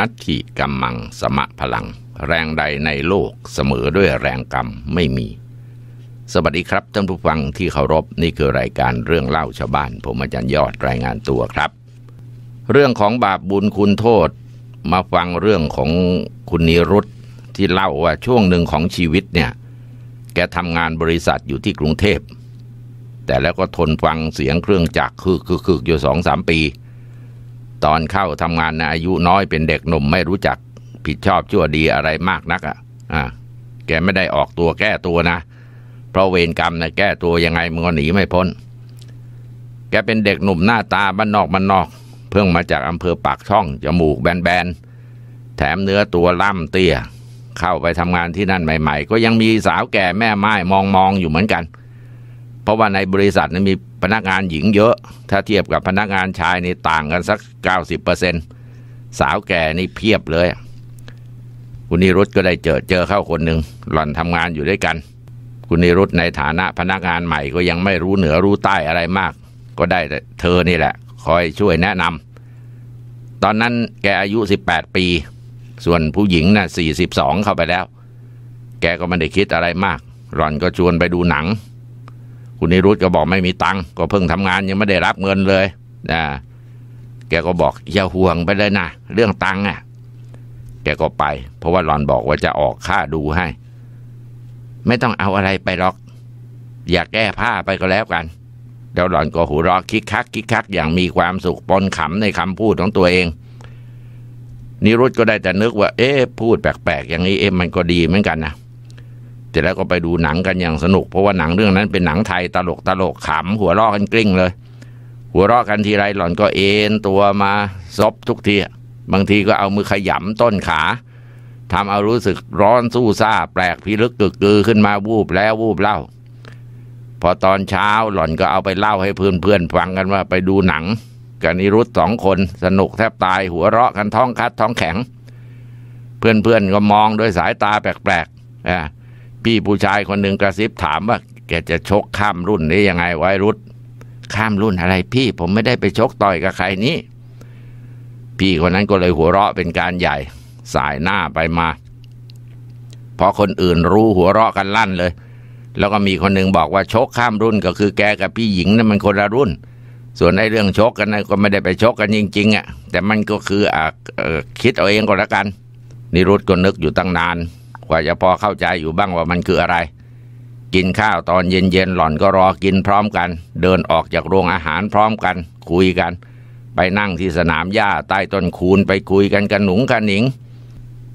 นัตถิกัมมังสมะพลัง แรงใดในโลกเสมอด้วยแรงกรรมไม่มี สวัสดีครับท่านผู้ฟังที่เคารพนี่คือรายการเรื่องเล่าชาวบ้านผมอาจารย์ยอดรายงานตัวครับ เรื่องของบาปบุญคุณโทษ มาฟังเรื่องของคุณนิรุตที่เล่าว่าช่วงหนึ่งของชีวิตเนี่ยแกทำงานบริษัทอยู่ที่กรุงเทพแต่แล้วก็ทนฟังเสียงเครื่องจักรคือคือคืออยู่สองสามปีตอนเข้า ทำงานนะอายุน้อยเป็นเด็กหนุ่มไม่รู้จักผิดชอบชั่วดีอะไรมากนักอ่ะอ่แกไม่ได้ออกตัวแก้ตัวนะ เพราะเวรกรรมนะแก้ตัวยังไงมึงก็หนีไม่พ้น แกเป็นเด็กหนุ่มหน้าตาบ้านนอกบ้านนอก เพิ่งมาจากอำเภอปากช่องจมูกแบนๆแถมเนื้อตัวล่ำเตี้ยเข้าไปทำงานที่นั่นใหม่ ๆ ก็ยังมีสาวแก่แม่ไม้มองๆอยู่เหมือนกัน เพราะว่าในบริษัทนั้นมีพนักงานหญิงเยอะ ถ้าเทียบกับพนักงานชายนี่ต่างกันสัก 90%สาวแก่นี่เพียบเลย คุณนิรุตก็ได้เจอเจอเข้าคนหนึ่งหล่อนทำงานอยู่ด้วยกัน คุณนิรุตในฐานะพนักงานใหม่ก็ยังไม่รู้เหนือรู้ใต้อะไรมาก ก็ได้เธอนี่แหละ คอยช่วยแนะนำ ตอนนั้นแกอายุ 18 ปี ส่วนผู้หญิงนะ่ะ42 เข้าไปแล้ว แกก็ไม่ได้คิดอะไรมากหล่อนก็ชวนไปดูหนังคุณนิรุตก็บอกไม่มีตังค์ก็เพิ่งทำงานยังไม่ได้รับเงินเลยนะแกก็บอกอย่าห่วงไปเลยนะเรื่องตังค์อ่ะ แกก็ไป เพราะว่าหลอนบอกว่าจะออกค่าดูให้ ไม่ต้องเอาอะไรไปหรอก อยากแก้ผ้าไปก็แล้วกันแล้วหลอนก็หูรอคิกคักคิกคักอย่างมีความสุขปนขำในคำพูดของตัวเองนิรุตก็ได้แต่นึกว่า เอ๊ะพูดแปลกๆอย่างนี้เอ๊ะมันก็ดี เหมือนกันนะเสร็จแล้วก็ไปดูหนังกันอย่างสนุก เพราะว่าหนังเรื่องนั้นเป็นหนังไทยตลกตลกขำหัวเราะกันกลิ้งเลย หัวเราะกันทีไรหล่อนก็เอ็นตัวมาซบทุกทีบางทีก็เอามือขยำต้นขาทำเอารู้สึกร้อนสู้ซาแปลกพิลึกกึกกือขึ้นมาวูบแล้ววูบเล่า พอตอนเช้าหล่อนก็เอาไปเล่าให้เพื่อนๆฟังกันว่าไปดูหนังกันนิรุตสองคนสนุกแทบตาย หัวเราะกันท้องคัดท้องแข็ง เพื่อนๆก็มองด้วยสายตาแปลกๆอ่าพี่ผู้ชายคนหนึ่งกระซิบถามว่า แกจะชกข้ามรุ่นนี้ยังไงไวรุษข้ามรุ่นอะไรพี่ผมไม่ได้ไปชกต่อยกับใครนี้ พี่คนนั้นก็เลยหัวเราะเป็นการใหญ่สายหน้าไปมาพอคนอื่นรู้หัวเราะกันลั่นเลย แล้วก็มีคนหนึ่งบอกว่าชกข้ามรุ่นก็คือแกกับพี่หญิงนะั่นมันคนละรุ่น ส่วนในเรื่องชกกันนะก็ไม่ได้ไปชกกันจริง ๆอะ่ะแต่มันก็คือออคิดเอาเองก็แล้วกันนิรุตก็นึกอยู่ตั้งนานกว่าจะพอเข้าใจอยู่บ้างว่ามันคืออะไร กินข้าวตอนเย็น ๆ หล่อนก็รอกินพร้อมกัน เดินออกจากโรงอาหารพร้อมกันคุยกัน ไปนั่งที่สนามหญ้าใต้ต้นคูนไปคุยกันกันหนุงกันหนิง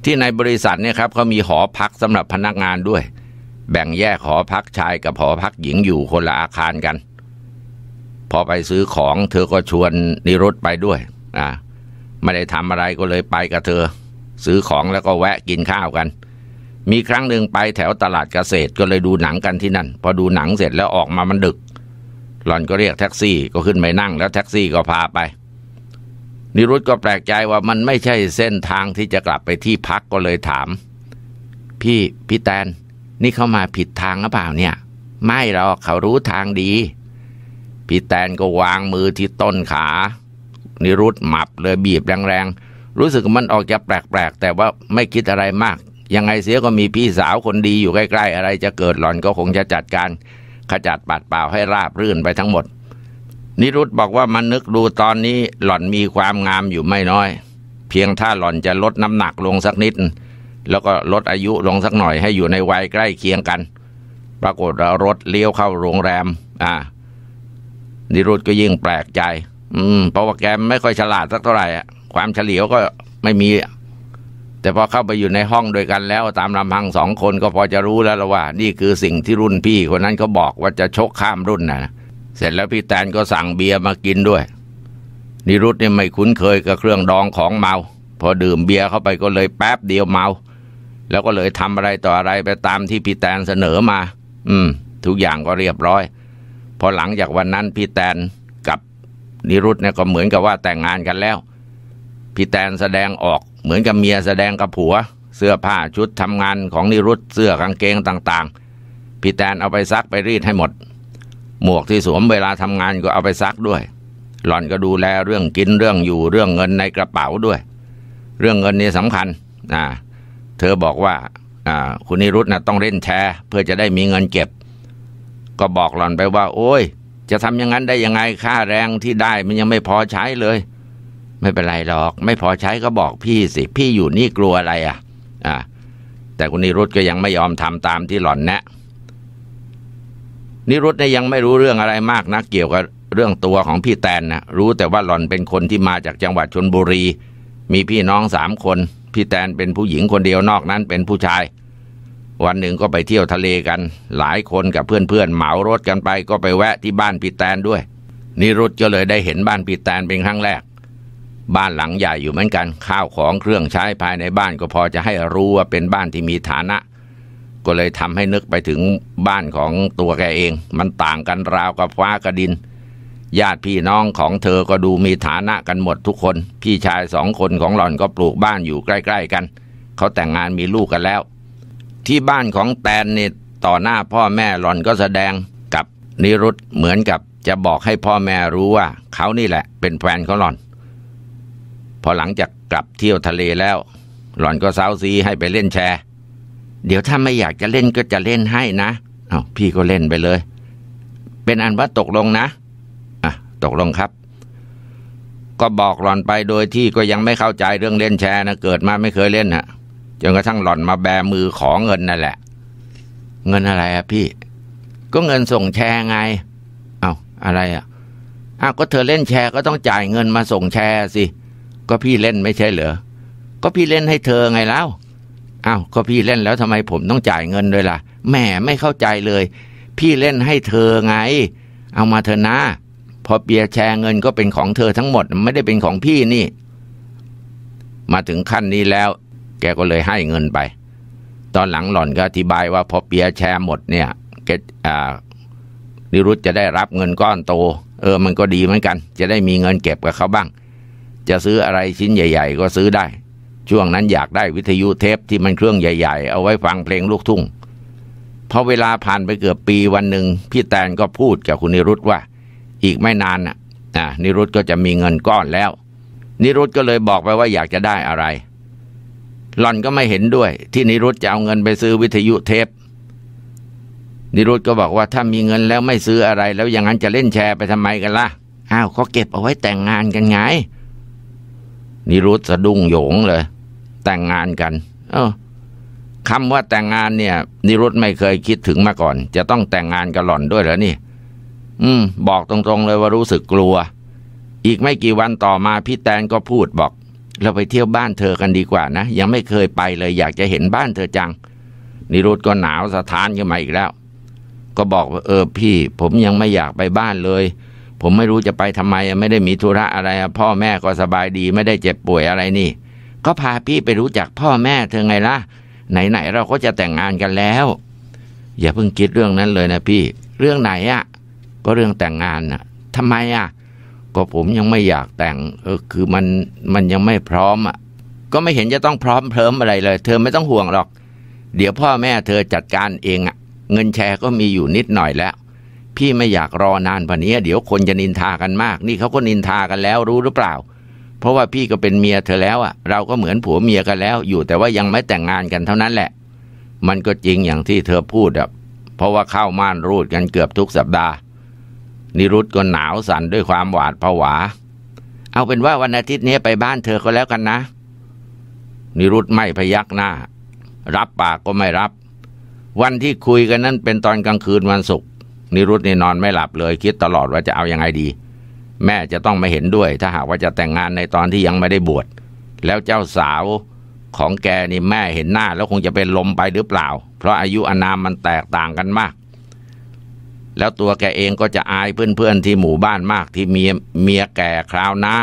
ที่ในบริษัทเนี่ยครับเขามีหอพักสำหรับพนักงานด้วย แบ่งแยกหอพักชายกับหอพักหญิงอยู่คนละอาคารกัน พอไปซื้อของเธอก็ชวนนิรุตไปด้วยอ่าไม่ได้ทำอะไรก็เลยไปกับเธอซื้อของแล้วก็แวะกินข้าวกันมีครั้งหนึ่งไปแถวตลาดเกษตรก็เลยดูหนังกันที่นั่น พอดูหนังเสร็จแล้วออกมามันดึก หล่อนก็เรียกแท็กซี่ก็ขึ้นไปนั่งแล้วแท็กซี่ก็พาไป นิรุตก็แปลกใจว่ามันไม่ใช่เส้นทางที่จะกลับไปที่พักก็เลยถาม พี่พี่แตนนี่เข้ามาผิดทางหรือเปล่าเนี่ย ไม่หรอกเขารู้ทางดีพี่แตนก็วางมือที่ต้นขานิรุตหมับเลยบีบแรงๆรู้สึกมันออกจะแปลกๆแต่ว่าไม่คิดอะไรมากยังไงเสียก็มีพี่สาวคนดีอยู่ใกล้ ๆ อะไรจะเกิดหล่อนก็คงจะจัดการ ขจัดปัดเปล่าให้ราบรื่นไปทั้งหมด นิรุตบอกว่ามันนึกดูตอนนี้หล่อนมีความงามอยู่ไม่น้อย เพียงถ้าหล่อนจะลดน้ำหนักลงสักนิด แล้วก็ลดอายุลงสักหน่อยให้อยู่ในวัยใกล้เคียงกัน ปรากฏรถเลี้ยวเข้าโรงแรม อ่า นิรุตก็ยิ่งแปลกใจ อืมเพราะว่าแกไม่ค่อยฉลาดสักเท่าไหร่ความเฉลียวก็ไม่มีแต่พอเข้าไปอยู่ในห้องโดยกันแล้ว ตามลำพังสองคนก็พอจะรู้แล้วละว่า นี่คือสิ่งที่รุ่นพี่คนนั้นเขาบอกว่าจะชกข้ามรุ่นนะเสร็จแล้วพี่แตนก็สั่งเบียร์มากินด้วย นิรุตเนี่ยไม่คุ้นเคยกับเครื่องดองของเมาพอดื่มเบียร์เข้าไปก็เลยแป๊บเดียวเมา แล้วก็เลยทำอะไรต่ออะไรไปตามที่พี่แตนเสนอมา อืม ทุกอย่างก็เรียบร้อยพอหลังจากวันนั้นพี่แตนกับนิรุตเนี่ยก็เหมือนกับว่าแต่งงานกันแล้วพี่แตนแสดงออกเหมือนกับเมียแสดงกับผัว เสื้อผ้าชุดทำงานของนิรุตเสื้อกางเกงต่างๆ พี่แตนเอาไปซักไปรีดให้หมด หมวกที่สวมเวลาทำงานก็เอาไปซักด้วย หล่อนก็ดูแลเรื่องกินเรื่องอยู่เรื่องเงินในกระเป๋าด้วย เรื่องเงินนี่สำคัญอ่าเธอบอกว่าอ่า คุณนิรุตนะต้องเล่นแชร์เพื่อจะได้มีเงินเก็บ ก็บอกหล่อนไปว่า โอ้ยจะทำอย่างนั้นได้ยังไงค่าแรงที่ได้มันยังไม่พอใช้เลยไม่เป็นไรหรอก ไม่พอใช้ก็บอกพี่สิ พี่อยู่นี่กลัวอะไรอ่ะ อ่า แต่คุณนิรุตก็ยังไม่ยอมทำตามที่หล่อนแนะนิรุตเนี่ยยังไม่รู้เรื่องอะไรมากนะักเกี่ยวกับเรื่องตัวของพี่แตนนะรู้แต่ว่าหล่อนเป็นคนที่มาจากจังหวัดชนบุรี มีพี่น้องสามคน พี่แตนเป็นผู้หญิงคนเดียวนอกนั้นเป็นผู้ชาย วันหนึ่งก็ไปเที่ยวทะเลกัน หลายคนกับเพื่อนๆเหมารถกันไป ก็ไปแวะที่บ้านพี่แตนด้วย นิรุตก็เลยได้เห็นบ้านพี่แตนเป็นครั้งแรกบ้านหลังใหญ่อยู่เหมือนกันข้าวของเครื่องใช้ภายในบ้านก็พอจะให้รู้ว่าเป็นบ้านที่มีฐานะ ก็เลยทำให้นึกไปถึงบ้านของตัวแกเอง มันต่างกันราวกับฟ้ากับดิน ญาติพี่น้องของเธอก็ดูมีฐานะกันหมดทุกคนพี่ชายสองคนของหล่อนก็ปลูกบ้านอยู่ใกล้ ๆ กันเขาแต่งงานมีลูกกันแล้ว ที่บ้านของแตนเนี่ยต่อหน้าพ่อแม่หล่อนก็แสดงกับนิรุตเหมือนกับจะบอกให้พ่อแม่รู้ว่าเขานี่แหละ เป็นแฟนของหล่อนพอหลังจากกลับเที่ยวทะเลแล้ว หล่อนก็เซาซีให้ไปเล่นแชร์ เดี๋ยวถ้าไม่อยากจะเล่นก็จะเล่นให้นะเอาพี่ก็เล่นไปเลย เป็นอันว่าตกลงนะ อ่ะตกลงครับ ก็บอกหล่อนไปโดยที่ก็ยังไม่เข้าใจเรื่องเล่นแชร์นะ เกิดมาไม่เคยเล่นฮะจนกระทั่งหล่อนมาแบมือขอเงินนั่นแหละ เงินอะไรอะพี่ ก็เงินส่งแชร์ไงเอาอะไรอะอ้าวก็เธอเล่นแชร์ก็ต้องจ่ายเงินมาส่งแชร์สิก็พี่เล่นไม่ใช่เหรอ ก็พี่เล่นให้เธอไงแล้วอ้าวก็พี่เล่นแล้วทำไมผมต้องจ่ายเงินด้วยล่ะ แหมไม่เข้าใจเลย พี่เล่นให้เธอไง เอามาเธอนะ พอเปียแชร์เงินก็เป็นของเธอทั้งหมด ไม่ได้เป็นของพี่นี่ มาถึงขั้นนี้แล้ว แกก็เลยให้เงินไป ตอนหลังหล่อนก็อธิบายว่าพอเปียแชร์หมดเนี่ยเกอ่านิรุตจะได้รับเงินก้อนโต เออมันก็ดีเหมือนกัน จะได้มีเงินเก็บกับเขาบ้างจะซื้ออะไรชิ้นใหญ่ ๆ ก็ซื้อได้ ช่วงนั้นอยากได้วิทยุเทปที่มันเครื่องใหญ่ ๆ เอาไว้ฟังเพลงลูกทุ่งพอเวลาผ่านไปเกือบปีวันหนึ่ง พี่แตนก็พูดกับคุณนิรุตว่า อีกไม่นานน่ะนิรุตก็จะมีเงินก้อนแล้ว นิรุตก็เลยบอกไปว่าอยากจะได้อะไร หล่อนก็ไม่เห็นด้วย ที่นิรุตจะเอาเงินไปซื้อวิทยุเทป นิรุตก็บอกว่าถ้ามีเงินแล้วไม่ซื้ออะไร แล้วอย่างนั้นจะเล่นแชร์ไปทำไมกันละ่ะ อ้าวเขาเก็บเอาไว้แต่งงานกันไงนิรุตสะดุ้งโยงเลย แต่งงานกัน เออคำว่าแต่งงานเนี่ย นิรุตไม่เคยคิดถึงมาก่อน จะต้องแต่งงานกับหล่อนด้วยเหรอนี่อืม บอกตรงๆ เลยว่ารู้สึกกลัว อีกไม่กี่วันต่อมาพี่แตนก็พูดบอกเราไปเที่ยวบ้านเธอกันดีกว่านะยังไม่เคยไปเลย อยากจะเห็นบ้านเธอจัง นิรุตก็หนาวสะท้านขึ้นมาอีกแล้ว ก็บอกว่าเออพี่ ผมยังไม่อยากไปบ้านเลยผมไม่รู้จะไปทำไมไม่ได้มีธุระอะไรพ่อแม่ก็สบายดีไม่ได้เจ็บป่วยอะไรนี่ ก็พาพี่ไปรู้จักพ่อแม่เธอไงล่ะ ไหนๆเราก็จะแต่งงานกันแล้ว อย่าเพิ่งคิดเรื่องนั้นเลยนะพี่ เรื่องไหนอะ่ะก็เรื่องแต่งงานน่ะทำาไมอะ่ะก็ผมยังไม่อยากแต่งเออคือมันมันยังไม่พร้อมอ่ะก็ไม่เห็นจะต้องพร้อมเพิ่มอะไรเลย เธอไม่ต้องห่วงหรอก เดี๋ยวพ่อแม่เธอจัดการเองอ่ะเงินแชร์ก็มีอยู่นิดหน่อยแล้วพี่ไม่อยากรอนานพว่นี้ เดี๋ยวคนจะนินทากันมาก นี่เขาก็นินทากันแล้ว รู้หรือเปล่า เพราะว่าพี่ก็เป็นเมียเธอแล้วอ่ะเราก็เหมือนผัวเมียกันแล้ว อยู่แต่ว่ายังไม่แต่งงานกันเท่านั้นแหละ มันก็จริงอย่างที่เธอพูดอ่ะเพราะว่าเข้าม่านรูดกันเกือบทุกสัปดาห์ นิรุตก็หนาวสั่นด้วยความหวาดผวา เอาเป็นว่าวันอาทิตย์นี้ไปบ้านเธอก็แล้วกันนะ นิรุตไม่พยักหน้า รับปากก็ไม่รับ วันที่คุยกันนั้น เป็นตอนกลางคืนวันศุกร์นิรุตนี่นอนไม่หลับเลยคิดตลอดว่าจะเอาอยัางไงดี แม่จะต้องไม่เห็นด้วย ถ้าหากว่าจะแต่งงานในตอนที่ยังไม่ได้บวชแล้วเจ้าสาวของแกนี่แม่เห็นหน้าแล้วคงจะเป็นลมไปหรือเปล่า เพราะอายุอนามมันแตกต่างกันมาก แล้วตัวแกเองก็จะอายเพื่อนๆที่หมู่บ้านมากที่เมียเมียแก่คราวหน้า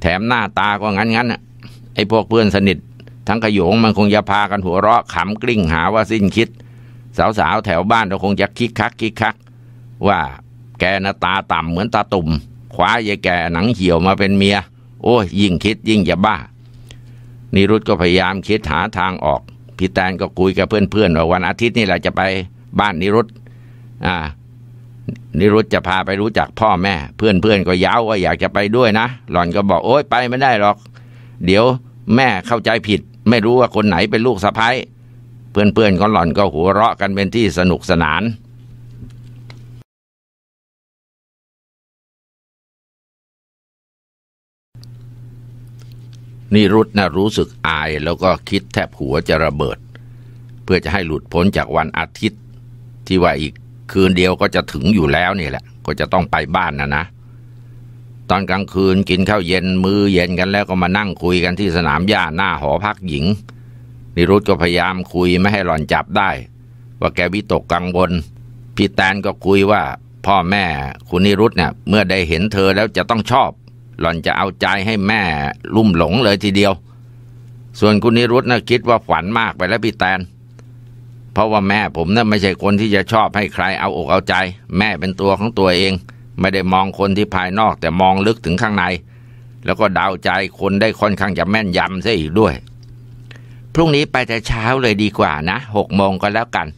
แถมหน้าตาก็งั้นๆไอ้พวกเพื่อนสนิท ทั้งขยงมันคงจะพากันหัวเราะขำกลิ้งหาว่าสิ้นคิด สาวๆแถวบ้านเราคงจะคิกคักคิกคักว่าแกนะตาต่ำเหมือนตาตุ่มขวายายแกหนังเหี่ยวมาเป็นเมีย โอ้ยยิ่งคิดยิ่งจะบ้า นิรุตก็พยายามคิดหาทางออกพี่แตนก็คุยกับเพื่อนๆว่าวันอาทิตย์นี่แหละจะไปบ้านนิรุตอ่านิรุตจะพาไปรู้จักพ่อแม่ เพื่อนๆก็ย้าวว่าอยากจะไปด้วยนะ หล่อนก็บอกโอ้ยไปไม่ได้หรอก เดี๋ยวแม่เข้าใจผิด ไม่รู้ว่าคนไหนเป็นลูกสะพ้ายเพื่อนๆก็หล่อนก็หัวเราะกันเป็นที่สนุกสนานนิรุตนะรู้สึกอายแล้วก็คิดแทบหัวจะระเบิด เพื่อจะให้หลุดพ้นจากวันอาทิตย์ที่ว่าอีกคืนเดียวก็จะถึงอยู่แล้วนี่แหละ ก็จะต้องไปบ้านนะนะ ตอนกลางคืนกินข้าวเย็นมือเย็นกันแล้วก็มานั่งคุยกันที่สนามหญ้าหน้าหอพักหญิง นิรุตก็พยายามคุยไม่ให้หล่อนจับได้ว่าแกวิตกกังวล พี่แตนก็คุยว่าพ่อแม่คุณนิรุตเนี่ยเมื่อได้เห็นเธอแล้วจะต้องชอบหล่อนจะเอาใจให้แม่ลุ่มหลงเลยทีเดียว ส่วนคุณนิรุตนะ่ะคิดว่าฝันมากไปแล้วพี่แตนเพราะว่าแม่ผมนะ่ะไม่ใช่คนที่จะชอบให้ใครเอาอกเอาใจ แม่เป็นตัวของตัวเอง ไม่ได้มองคนที่ภายนอกแต่มองลึกถึงข้างใน แล้วก็ดาวใจคนได้ค่อนข้างจะแม่นยำซะอีกด้วย พรุ่งนี้ไปแต่เช้าเลยดีกว่านะหกโมงก็แล้วกัน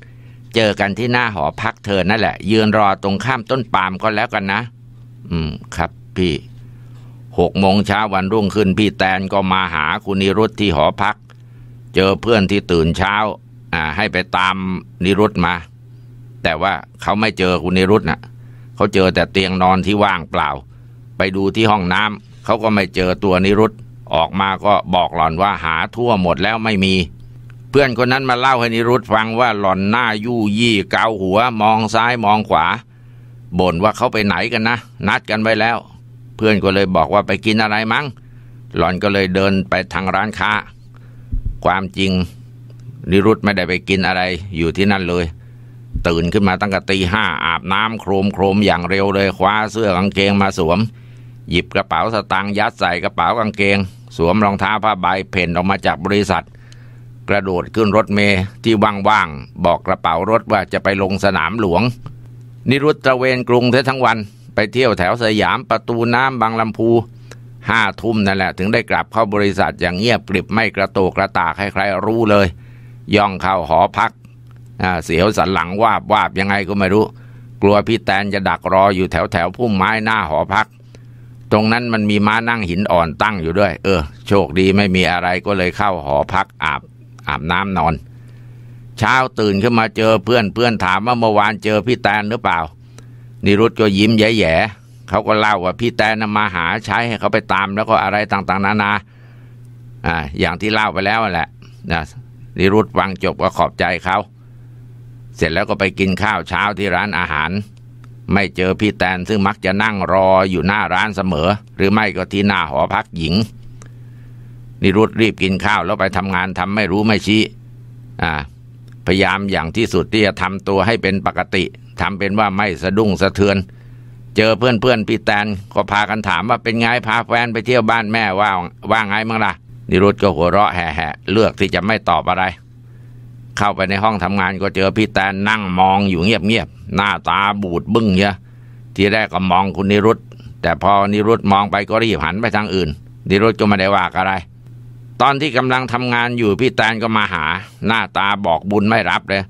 เจอกันที่หน้าหอพักเธอนั่นแหละ ยืนรอตรงข้ามต้นปาล์มก็แล้วกันนะ อืม ครับ พี่หกโมงเช้าวันรุ่งขึ้น พี่แตนก็มาหาคุณนิรุตที่หอพัก เจอเพื่อนที่ตื่นเช้าอ่าให้ไปตามนิรุตมา แต่ว่าเขาไม่เจอคุณนิรุตนะ่ะ เขาเจอแต่เตียงนอนที่ว่างเปล่า ไปดูที่ห้องน้ำเขาก็ไม่เจอตัวนิรุตออกมาก็บอกหล่อนว่าหาทั่วหมดแล้วไม่มี เพื่อนคนนั้นมาเล่าให้นิรุตฟังว่าหล่อนหน้ายู่ยี่เกาหัวมองซ้ายมองขวาบ่นว่าเขาไปไหนกันนะนัดกันไว้แล้วเพื่อนก็เลยบอกว่าไปกินอะไรมั้งหล่อนก็เลยเดินไปทางร้านค้า ความจริงนิรุตไม่ได้ไปกินอะไรอยู่ที่นั่นเลย ตื่นขึ้นมาตั้งแต่ตีห้าอาบน้ำโครมโครมอย่างเร็วเลย คว้าเสื้อกางเกงมาสวม หยิบกระเป๋าสตางค์ยัดใส่กระเป๋ากางเกง สวมรองเท้าผ้าใบเพ่นออกมาจากบริษัท กระโดดขึ้นรถเมย์ที่ว่างๆบอกกระเป๋ารถว่าจะไปลงสนามหลวง นิรุตตะเวนกรุงเททั้งวันไปเที่ยวแถวสยามประตูน้ำบางลำพูห้าทุ่มนั่นแหละ ถึงได้กลับเข้าบริษัทอย่างเงียบกริบไม่กระโตกกระตากใครๆรู้เลย ย่องเข้าหอพักเสียวสันหลังวาบวาบยังไงก็ไม่รู้ กลัวพี่แตนจะดักรออยู่แถวแถวพุ่มไม้หน้าหอพัก ตรงนั้นมันมีม้านั่งหินอ่อนตั้งอยู่ด้วย เออโชคดีไม่มีอะไรก็เลยเข้าหอพักอาบอาบน้ำนอนเช้าตื่นขึ้นมาเจอเพื่อนเพื่อนถามว่าเมื่อวานเจอพี่แตนหรือเปล่านิรุตก็ยิ้มแย่ๆ เขาก็เล่าว่าพี่แตนมาหาใช้ให้เขาไปตามแล้วก็อะไรต่าง ๆนานาอ่าอย่างที่เล่าไปแล้วแหละนะนิรุตฟังจบก็ขอบใจเขา เสร็จแล้วก็ไปกินข้าวเช้าที่ร้านอาหาร ไม่เจอพี่แตนซึ่งมักจะนั่งรออยู่หน้าร้านเสมอ หรือไม่ก็ที่หน้าหอพักหญิง นิรุตรีบกินข้าวแล้วไปทำงานทำไม่รู้ไม่ชี้ อ่า พยายามอย่างที่สุดที่จะทำตัวให้เป็นปกติทำเป็นว่าไม่สะดุ้งสะเทือน เจอเพื่อนเพื่อนพี่แตนก็พากันถามว่าเป็นไงพาแฟนไปเที่ยวบ้านแม่ว่า ว่าไงมั่งล่ะนิรุตก็หัวเราะแห่ๆเลือกที่จะไม่ตอบอะไร เข้าไปในห้องทำงานก็เจอพี่แตนนั่งมองอยู่เงียบๆหน้าตาบูดบึ้งเยอะทีแรกก็มองคุณนิรุตแต่พอนิรุตมองไปก็รีบหันไปทางอื่น นิรุตก็ไม่ได้ว่าอะไร ตอนที่กำลังทำงานอยู่พี่แตนก็มาหา หน้าตาบอกบุญไม่รับเลย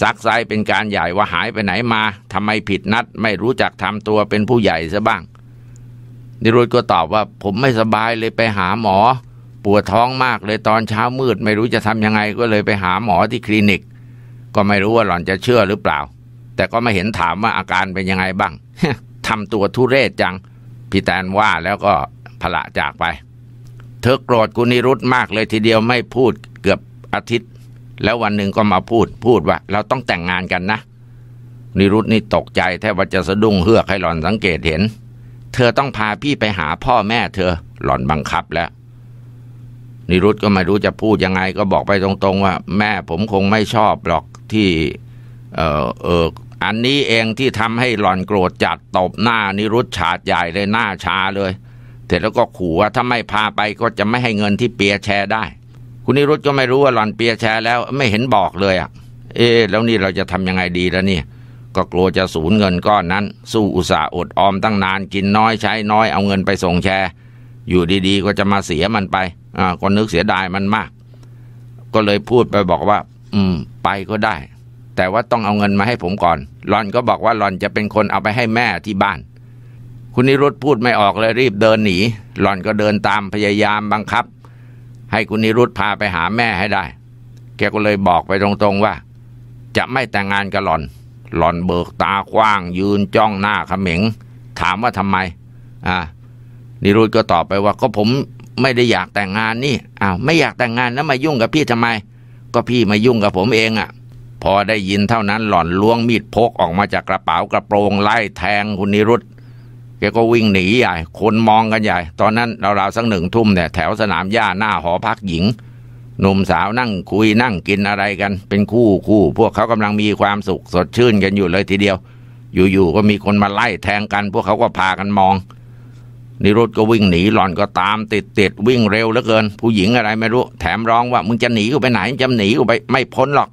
ซักไซเป็นการใหญ่ว่าหายไปไหนมาทำไมผิดนัดไม่รู้จักทำตัวเป็นผู้ใหญ่ซะบ้าง นิรุตก็ตอบว่าผมไม่สบายเลยไปหาหมอปวดท้องมากเลยตอนเช้ามืดไม่รู้จะทำยังไงก็เลยไปหาหมอที่คลินิก ก็ไม่รู้ว่าหล่อนจะเชื่อหรือเปล่า แต่ก็ไม่เห็นถามว่าอาการเป็นยังไงบ้างทำตัวทุเรศจังพี่แตนว่าแล้วก็พละจากไป เธอโกรธกุนิรุตมากเลยทีเดียวไม่พูดเกือบอาทิตย์แล้ววันหนึ่งก็มาพูดพูดว่าเราต้องแต่งงานกันนะนิรุตนี่ตกใจแทบจะสะดุ้งเฮือกให้หล่อนสังเกตเห็น เธอต้องพาพี่ไปหาพ่อแม่ เธอ หล่อนบังคับแล้วนิรุตก็ไม่รู้จะพูดยังไง ก็บอกไปตรงๆว่าแม่ผมคงไม่ชอบหรอกที่เออเอออันนี้เองที่ทำให้หล่อนโกรธจัดตบหน้า นิรุตฉาดใหญ่เลยหน้าชาเลยเสร็จแล้วก็ขู่ว่าถ้าไม่พาไปก็จะไม่ให้เงินที่เปียแชร์ได้คุณนิรุตก็ไม่รู้ว่าหล่อนเปียแชร์ แล้วไม่เห็นบอกเลยอะ่ะเอ๊แล้วนี่เราจะทำยังไงดีแล้วเนี่ย ก็กลัวจะสูญเงินก้อนนั้น สู้อุตส่าห์อดออมตั้งนานกินน้อยใช้น้อยเอาเงินไปส่งแชร์ อยู่ดี ๆก็จะมาเสียมันไปอ่าก็นึกเสียดายมันมาก ก็เลยพูดไปบอกว่า อืม ไปก็ได้ แต่ว่าต้องเอาเงินมาให้ผมก่อน หลอนก็บอกว่าหลอนจะเป็นคนเอาไปให้แม่ที่บ้าน คุณนิรุตพูดไม่ออกเลยรีบเดินหนีหล่อนก็เดินตามพยายามบังคับให้คุณนิรุธพาไปหาแม่ให้ได้ แกก็เลยบอกไปตรงๆ ว่า จะไม่แต่งงานกับหลอน หลอนเบิกตากว้าง ยืนจ้องหน้าเขมิงถามว่าทำไม อ่านิรุธก็ตอบไปว่า ก็ผมไม่ได้อยากแต่งงานนี่อ้าวไม่อยากแต่งงานแล้วมายุ่งกับพี่ทำไม ก็พี่มายุ่งกับผมเองอะ่ะพอได้ยินเท่านั้นหล่อนล้วงมีดพกออกมาจากกระเป๋า กระโปรงไล่แทงคุณนิรุธแกก็วิ่งหนีใหญ่ คนมองกันใหญ่ ตอนนั้นราวๆสักหนึ่งทุ่มเนี่ย แถวสนามหญ้าหน้าหอพักหญิง หนุ่มสาวนั่งคุยนั่งกินอะไรกัน เป็นคู่คู่พวกเขากำลังมีความสุข สดชื่นกันอยู่เลยทีเดียว อยู่ๆก็มีคนมาไล่แทงกันพวกเขาก็พากันมองนิรุธก็วิ่งหนี หล่อนก็ตามติดติดวิ่งเร็วเหลือเกิน ผู้หญิงอะไรไม่รู้ แถมร้องว่ามึงจะหนีกูไปไหนจะหนีกูไปไม่พ้นหรอก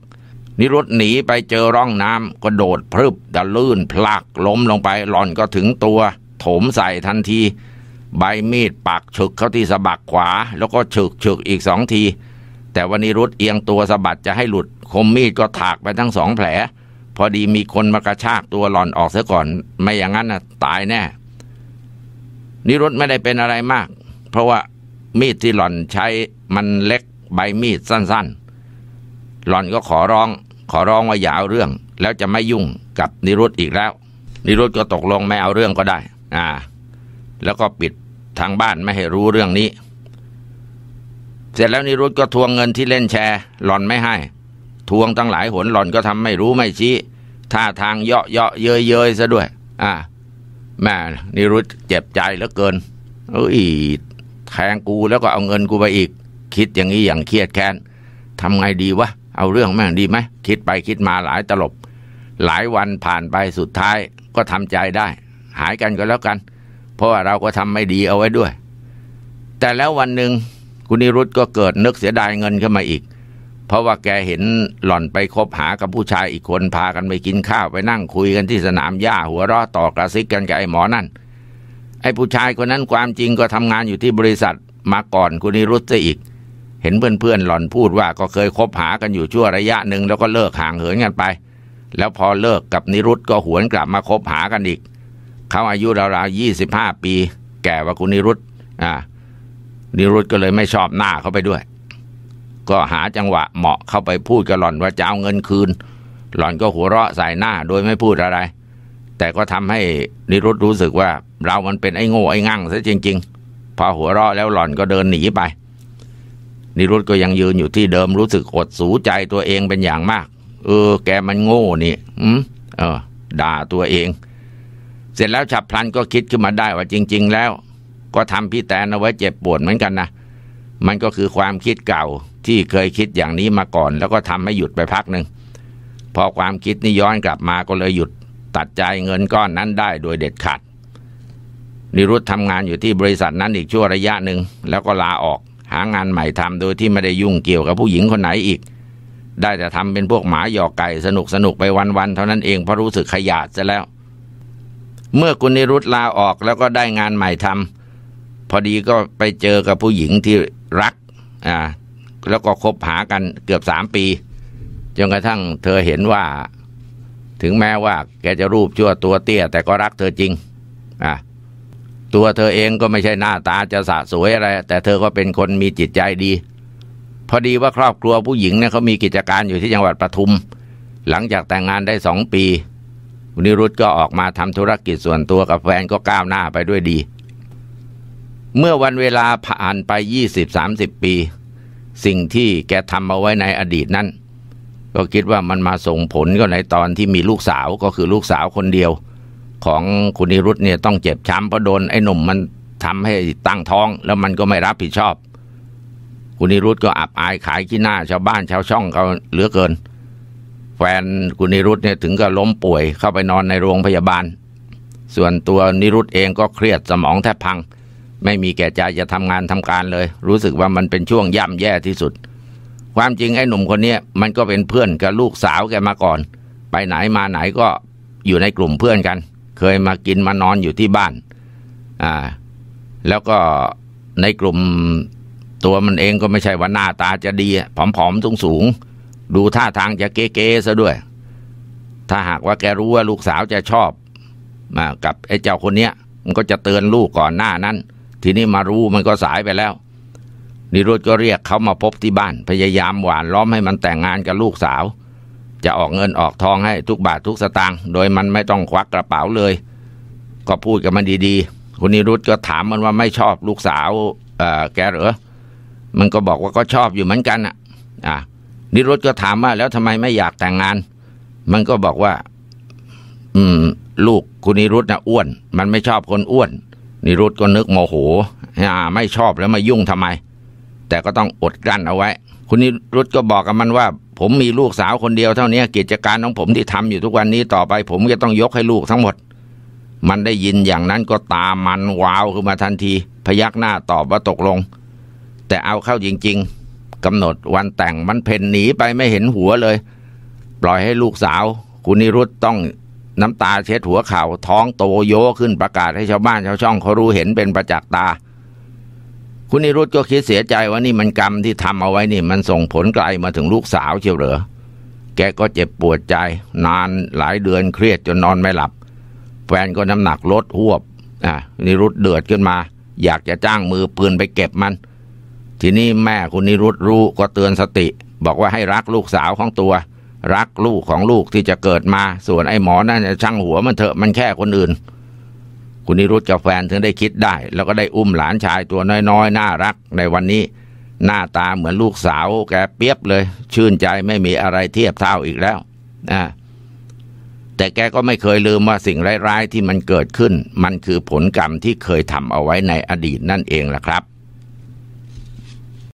นิรุธหนีไปเจอร่องน้ำก็โดดพรึบดะลื่น พลักล้มลงไป หล่อนก็ถึงตัวโถมใส่ทันทีใบมีดปักฉึกเข้าที่สะบักขวา แล้วก็ฉึกฉึกอีกสองที แต่วันนี้รุดเอียงตัวสะบัดจะให้หลุด คมมีดก็ถากไปทั้งสองแผล พอดีมีคนมากระชากตัวหล่อนออกเสียก่อน ไม่อย่างนั้นนะตายแน่นิรุธไม่ได้เป็นอะไรมาก เพราะว่ามีดที่หล่อนใช้มันเล็กใบมีดสั้น ๆ หล่อนก็ขอร้อง ขอร้องว่าอย่าเอาเรื่อง แล้วจะไม่ยุ่งกับนิรุธอีกแล้ว นิรุธก็ตกลงไม่เอาเรื่องก็ได้อ่า แล้วก็ปิดทางบ้านไม่ให้รู้เรื่องนี้ เสร็จแล้วนิรุตก็ทวงเงินที่เล่นแชร์ หลอนไม่ให้ทวงตั้งหลายหนหลอนก็ทำไม่รู้ไม่ชี้ท่าทางเยาะเยาะเย้ยเย้ยซะด้วย อ่าแม่นิรุตเจ็บใจเหลือเกิน เอ้ยแทงกูแล้วก็เอาเงินกูไปอีก คิดอย่างนี้อย่างเครียดแค้นทำไงดีวะเอาเรื่องแม่งดีไหมคิดไปคิดมาหลายตลบ หลายวันผ่านไปสุดท้ายก็ทำใจได้หายกันก็แล้วกัน เพราะว่าเราก็ทำไม่ดีเอาไว้ด้วย แต่แล้ววันหนึ่งคุณนิรุตก็เกิดนึกเสียดายเงินขึ้นมาอีก เพราะว่าแกเห็นหล่อนไปคบหากับผู้ชายอีกคนพากันไปกินข้าวไปนั่งคุยกันที่สนามหญ้าหัวเราะต่อกระซิกกันกับไอ้หมอนั่น ไอ้ผู้ชายคนนั้นความจริงก็ทำงานอยู่ที่บริษัทมาก่อนคุณนิรุตซะอีก เห็นเพื่อนๆหล่อนพูดว่าก็เคยคบหากันอยู่ชั่วระยะหนึ่งแล้วก็เลิกห่างเหินกันไป แล้วพอเลิกกับนิรุตก็หวนกลับมาคบหากันอีกเขาอายุราวๆยี่สิบห้าปีแก่กว่าคุณนิรุต อ่า นิรุตก็เลยไม่ชอบหน้าเขาไปด้วย ก็หาจังหวะเหมาะเข้าไปพูดกับหล่อนว่าจะเอาเงินคืน หล่อนก็หัวเราะใส่หน้าโดยไม่พูดอะไร แต่ก็ทำให้ นิรุตรู้สึกว่าเรามันเป็นไอ้โง่ไอ้งั่งซะจริงๆพอหัวเราะแล้วหล่อนก็เดินหนีไป นิรุตก็ยังยืนอยู่ที่เดิมรู้สึกอดสูใจตัวเองเป็นอย่างมาก เออแกมันโง่นี่อืมเออ ด่าตัวเองเสร็จแล้วฉับพลันก็คิดขึ้นมาได้ว่าจริงๆแล้ว ก็ทำพี่แตนเอาไว้เจ็บปวดเหมือนกันนะมันก็คือความคิดเก่าที่เคยคิดอย่างนี้มาก่อน แล้วก็ทำให้หยุดไปพักหนึ่ง พอความคิดนี้ย้อนกลับมาก็เลยหยุดตัดใจเงินก้อนนั้นได้โดยเด็ดขาดนิรุธทำงานอยู่ที่บริษัทนั้นอีกชั่วระยะหนึ่งแล้วก็ลาออกหางานใหม่ทำโดยที่ไม่ได้ยุ่งเกี่ยวกับผู้หญิงคนไหนอีก ได้แต่ทำเป็นพวกหมาหยอกไก่สนุกสนุกไปวันๆเท่านั้นเองเพราะรู้สึกขยะดซะแล้วเมื่อคุณนิรุตลาออกแล้วก็ได้งานใหม่ทำ พอดีก็ไปเจอกับผู้หญิงที่รักอ่าแล้วก็คบหากันเกือบสามปี จนกระทั่งเธอเห็นว่าถึงแม้ว่าแกจะรูปชั่วตัวเตี้ย แต่ก็รักเธอจริงอ่าตัวเธอเองก็ไม่ใช่หน้าตาจะสะสวยอะไร แต่เธอก็เป็นคนมีจิตใจดี พอดีว่าครอบครัวผู้หญิงเนี่ยเขามีกิจการอยู่ที่จังหวัดปทุม หลังจากแต่งงานได้สองปีคุณนิรุตก็ออกมาทำธุรกิจส่วนตัวกับแฟนก็ก้าวหน้าไปด้วยดี เมื่อวันเวลาผ่านไป 20-30 ปี สิ่งที่แกทำเอาไว้ในอดีตนั้น ก็คิดว่ามันมาส่งผลก็ในตอนที่มีลูกสาวก็คือลูกสาวคนเดียว ของคุณนิรุตเนี่ยต้องเจ็บช้ำเพราะโดน ไอ้หนุ่มมันทำให้ตั้งท้องแล้วมันก็ไม่รับผิดชอบ คุณนิรุตก็อับอายขายขี้หน้าชาวบ้านชาวช่องเขาเหลือเกินแฟนคุณนิรุตเนี่ยถึงกับล้มป่วยเข้าไปนอนในโรงพยาบาล ส่วนตัวนิรุตเองก็เครียดสมองแทบพัง ไม่มีแก่ใจจะทำงานทำการเลย รู้สึกว่ามันเป็นช่วงย่ำแย่ที่สุด ความจริงไอ้หนุ่มคนนี้มันก็เป็นเพื่อนกับลูกสาวแกมาก่อน ไปไหนมาไหนก็อยู่ในกลุ่มเพื่อนกัน เคยมากินมานอนอยู่ที่บ้าน อ่า แล้วก็ในกลุ่มตัวมันเองก็ไม่ใช่ว่าหน้าตาจะดี ผอมๆสูงๆดูท่าทางจะเก๊ๆซะด้วย ถ้าหากว่าแกรู้ว่าลูกสาวจะชอบ มา กับไอ้เจ้าคนเนี้ย มันก็จะเตือนลูกก่อนหน้านั้น ทีนี้มารู้มันก็สายไปแล้ว นิรุธก็เรียกเขามาพบที่บ้าน พยายามหวานล้อมให้มันแต่งงานกับลูกสาว จะออกเงินออกทองให้ทุกบาททุกสตางค์ โดยมันไม่ต้องควักกระเป๋าเลย ก็พูดกับมันดีๆ คุณนิรุธก็ถามมันว่าไม่ชอบลูกสาวแกเหรอมันก็บอกว่าก็ชอบอยู่เหมือนกันอ่ะอ่ะนิรธก็ถามว่า แล้วทำไมไม่อยากแต่งงาน มันก็บอกว่า อืม ลูก คุณนิรุตนะอ้วน มันไม่ชอบคนอ้วนนิรุตก็นึกโมโหฮ่าไม่ชอบแล้วมายุ่งทำไม แต่ก็ต้องอดกลั้นเอาไว้ คุณนิรุตก็บอกกับมันว่า ผมมีลูกสาวคนเดียวเท่านี้กิจการของผมที่ทำอยู่ทุกวันนี้ต่อไปผมจะต้องยกให้ลูกทั้งหมด มันได้ยินอย่างนั้นก็ตามมันวาวขึ้นมาทันที พยักหน้าตอบว่าตกลง แต่เอาเข้าจริง ๆกำหนดวันแต่งมันเพ่นหนีไปไม่เห็นหัวเลย ปล่อยให้ลูกสาว คุณนิรุตต้องน้ำตาเช็ดหัวเขา่าท้องโตโยขึ้นประกาศให้ชาวบ้าน ชาวช่อง เขารู้เห็นเป็นประจักษ์ตา คุณนิรุตก็คิดเสียใจว่านี่มันกรรมที่ทำเอาไว้นี่ มันส่งผลไกลมาถึงลูกสาวเชียวเหรอแกก็เจ็บปวดใจ นานหลายเดือนเครียดจนนอนไม่หลับแฟนก็น้ำหนักลดหวบอ่ะนิรุตเดือดขึ้นมา อยากจะจ้างมือปืนไปเก็บมันทีนี้แม่คุณนิรุตรู้ ก็เตือนสติ บอกว่าให้รักลูกสาวของตัว รักลูกของลูกที่จะเกิดมาส่วนไอ้หมอนั่นช่างหัวมันเถอะมันแค่คนอื่น คุณนิรุตกับแฟนถึงได้คิดได้ แล้วก็ได้อุ้มหลานชายตัวน้อย ๆ น่ารักในวันนี้ หน้าตาเหมือนลูกสาวแกเปียบเลย ชื่นใจไม่มีอะไรเทียบเท่าอีกแล้วนะแต่แกก็ไม่เคยลืมว่าสิ่งร้ายๆที่มันเกิดขึ้น มันคือผลกรรมที่เคยทำเอาไว้ในอดีตนั่นเองล่ะครับ